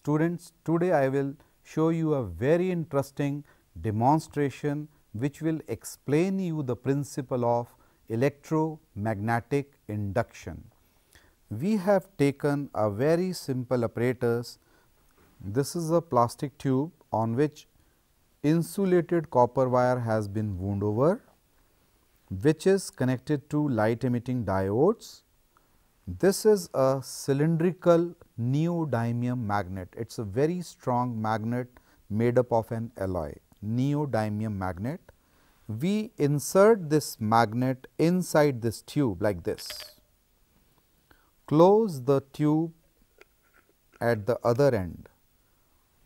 Students, today I will show you a very interesting demonstration which will explain you the principle of electromagnetic induction. We have taken a very simple apparatus. This is a plastic tube on which insulated copper wire has been wound over which is connected to light emitting diodes this is a cylindrical neodymium magnet. It is a very strong magnet made up of an alloy, neodymium magnet. We insert this magnet inside this tube like this. Close the tube at the other end.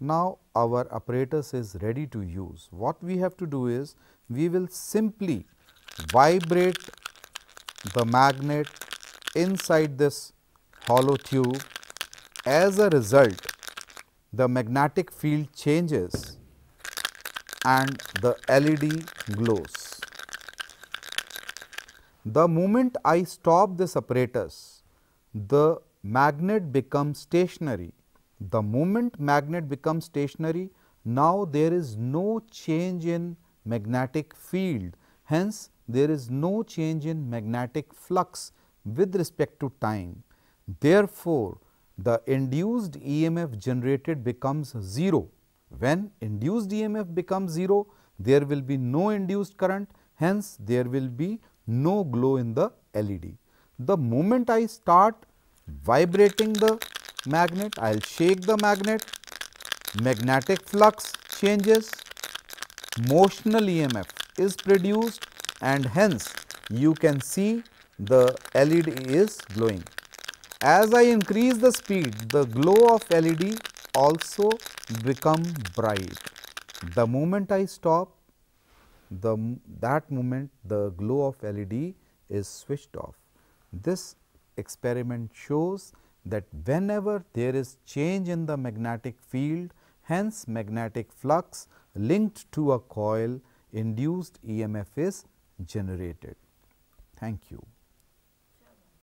Now, our apparatus is ready to use. What we have to do is, we will simply vibrate the magnet inside this hollow tube. As a result, the magnetic field changes and the LED glows. The moment I stop this apparatus, the magnet becomes stationary. The moment magnet becomes stationary, now there is no change in magnetic field. Hence, there is no change in magnetic flux with respect to time. Therefore, the induced EMF generated becomes 0. When induced EMF becomes 0, there will be no induced current, hence there will be no glow in the LED. The moment I start vibrating the magnet, I will shake the magnet, magnetic flux changes, motional EMF is produced and hence you can see the LED is glowing. As I increase the speed, the glow of LED also become bright. The moment I stop, the that moment the glow of LED is switched off. This experiment shows that whenever there is change in the magnetic field, hence magnetic flux linked to a coil induced EMF is generated. Thank you.